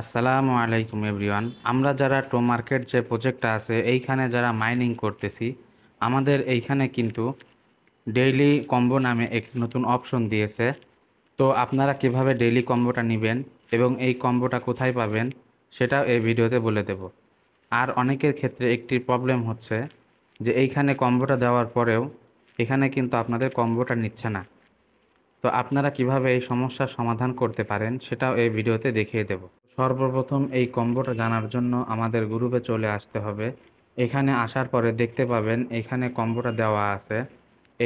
আসসালামু আলাইকুম এভরিওয়ান আমরা যারা টো মার্কেট যে প্রজেক্টটা আছে এইখানে যারা মাইনিং করতেছি আমাদের এইখানে কিন্তু ডেইলি কম্বো নামে এক নতুন অপশন দিয়েছে তো আপনারা কিভাবে ডেইলি কম্বোটা নেবেন এবং এই কম্বোটা কোথায় পাবেন সেটাও এই ভিডিওতে বলে দেব আর অনেকের ক্ষেত্রে একটি প্রবলেম হচ্ছে যে এইখানে কম্বোটা দেওয়ার পরেও এখানে কিন্তু আপনাদের কম্বোটা নিচ্ছে না তো আপনারা কিভাবে এই সমস্যার সমাধান করতে পারেন সেটাও এই ভিডিওতে দেখিয়ে দেব সর্বপ্রথম এই কম্বোটা জানার জন্য আমাদের গ্রুপে চলে আসতে হবে এখানে আসার পরে দেখতে পাবেন এখানে কম্বোটা দেওয়া আছে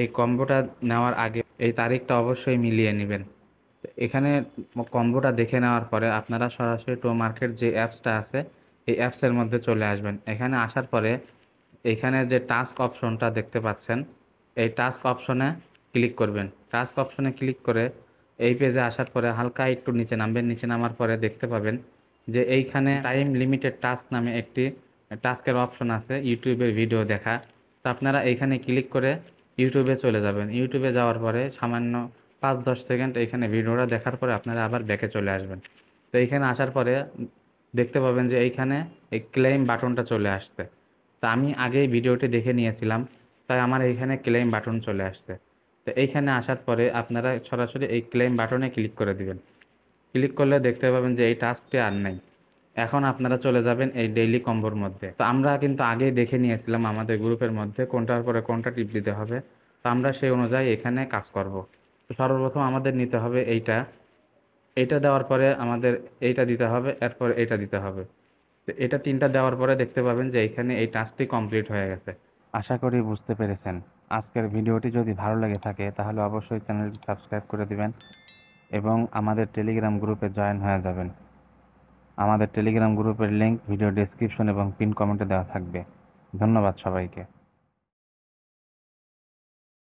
এই কম্বোটা নেওয়ার আগে এই তারিখটা অবশ্যই মিলিয়ে নেবেন এখানে কম্বোটা দেখে নেওয়ার পরে আপনারা সরাসরি টো মার্কেট যে অ্যাপসটা আছে এই অ্যাপসের মধ্যে চলে আসবেন এখানে আসার পরে এখানে যে টাস্ক অপশনটা দেখতে পাচ্ছেন এই টাস্ক অপশনে ক্লিক করবেন টাস্ক অপশনে ক্লিক করে এই পেজে আসার পরে হালকা একটু নিচে নামবেন নিচে নামার পরে দেখতে পাবেন যে এইখানে টাইম লিমিটেড টাস্ক নামে একটি টাস্কের অপশন আছে ইউটিউবের ভিডিও দেখা তো আপনারা এইখানে ক্লিক করে ইউটিউবে চলে যাবেন ইউটিউবে যাওয়ার পরে সামান্য পাঁচ দশ সেকেন্ড এইখানে ভিডিওটা দেখার পরে আপনারা আবার ব্যাকে চলে আসবেন তো এইখানে আসার পরে দেখতে পাবেন যে এইখানে এই ক্লেম বাটনটা চলে আসছে তা আমি আগেই ভিডিওটি দেখে নিয়েছিলাম তাই আমার এইখানে ক্লেম বাটন চলে আসছে তো এইখানে আসার পরে আপনারা সরাসরি এই ক্লেম বাটনে ক্লিক করে দিবেন ক্লিক করলে দেখতে পাবেন যে এই টাস্কটি আর নেই এখন আপনারা চলে যাবেন এই ডেইলি কম্বোর মধ্যে তো আমরা কিন্তু আগেই দেখে নিয়েছিলাম আমাদের গ্রুপের মধ্যে কোনটার পরে কোনটা টিপ দিতে হবে তো আমরা সেই অনুযায়ী এখানে কাজ করব তো সর্বপ্রথম আমাদের নিতে হবে এইটা এইটা দেওয়ার পরে আমাদের এইটা দিতে হবে এরপর এটা দিতে হবে তো এটা তিনটা দেওয়ার পরে দেখতে পাবেন যে এখানে এই টাস্কটি কমপ্লিট হয়ে গেছে আশা করি বুঝতে পেরেছেন আজকের ভিডিওটি যদি ভালো লাগে থাকে তাহলে অবশ্যই চ্যানেলটি সাবস্ক্রাইব করে দিবেন এবং আমাদের টেলিগ্রাম গ্রুপে জয়েন হয়ে যাবেন আমাদের টেলিগ্রাম গ্রুপের লিঙ্ক ভিডিও ডেসক্রিপশন এবং পিন কমেন্টে দেওয়া থাকবে ধন্যবাদ সবাইকে